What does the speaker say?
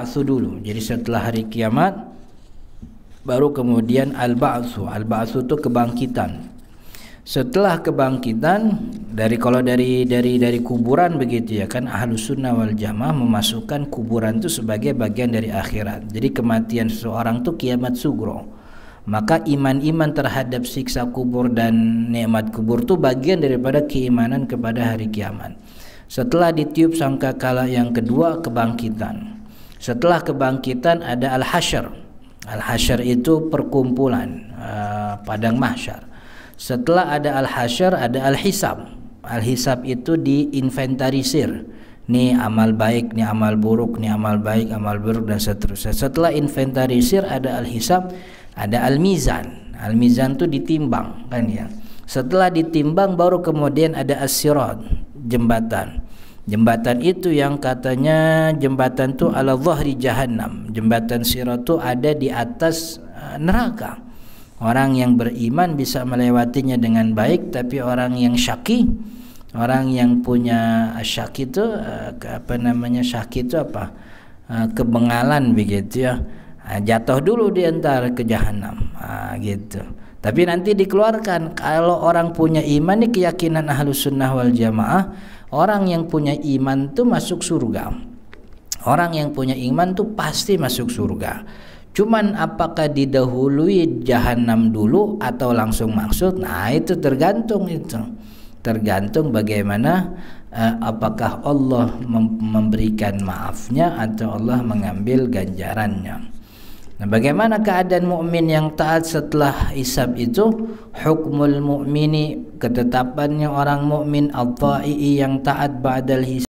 ba'su dulu. Jadi setelah hari kiamat baru kemudian al-ba'su. Al-ba'su itu kebangkitan. Setelah kebangkitan dari kalau dari dari dari kuburan begitu ya kan ahlus sunnah wal jamaah memasukkan kuburan itu sebagai bagian dari akhirat. Jadi kematian seseorang itu kiamat sugro. Maka iman-iman terhadap siksa kubur dan nikmat kubur itu bagian daripada keimanan kepada hari kiamat. Setelah ditiup sangka kala yang kedua kebangkitan. Setelah kebangkitan ada al-hasyr. Al-hasyr itu perkumpulan uh, padang mahsyar. Setelah ada al-hasyr ada al-hisab. Al-hisab itu diinventarisir. Nih amal baik, nih amal buruk, nih amal baik, amal buruk dan seterusnya. Setelah inventarisir ada al-hisab, ada al-mizan. Al-mizan itu ditimbang kan ya. Setelah ditimbang baru kemudian ada as jembatan. Jembatan itu yang katanya jembatan itu ala zahri jahannam. Jembatan sirat itu ada di atas eh, neraka. Orang yang beriman bisa melewatinya dengan baik tapi orang yang syaki orang yang punya eh, syaki itu eh, apa namanya syaki itu apa? kebengalan begitu ya. jatuh dulu di antara ke jahanam. Ah, gitu. Tapi nanti dikeluarkan kalau orang punya iman ini keyakinan ahlus sunnah wal jamaah orang yang punya iman tuh masuk surga. Orang yang punya iman tuh pasti masuk surga. Cuman apakah didahului jahanam dulu atau langsung maksud? Nah, itu tergantung itu. Tergantung bagaimana eh, apakah Allah mem memberikan maafnya atau Allah mengambil ganjarannya. Nah, bagaimana keadaan mukmin yang taat setelah isab itu? Hukmul mukmini ketetapannya orang mukmin al yang taat ba'dal hisab